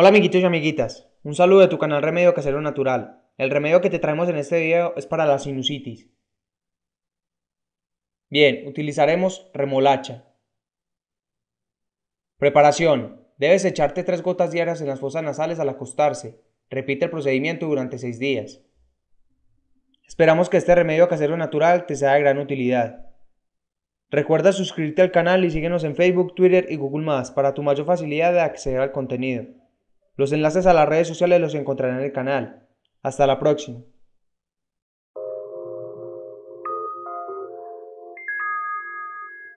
Hola amiguitos y amiguitas, un saludo de tu canal Remedio Casero Natural. El remedio que te traemos en este video es para la sinusitis. Bien, utilizaremos remolacha. Preparación. Debes echarte 3 gotas diarias en las fosas nasales al acostarse. Repite el procedimiento durante 6 días. Esperamos que este remedio casero natural te sea de gran utilidad. Recuerda suscribirte al canal y síguenos en Facebook, Twitter y Google+, para tu mayor facilidad de acceder al contenido. Los enlaces a las redes sociales los encontrarán en el canal. Hasta la próxima.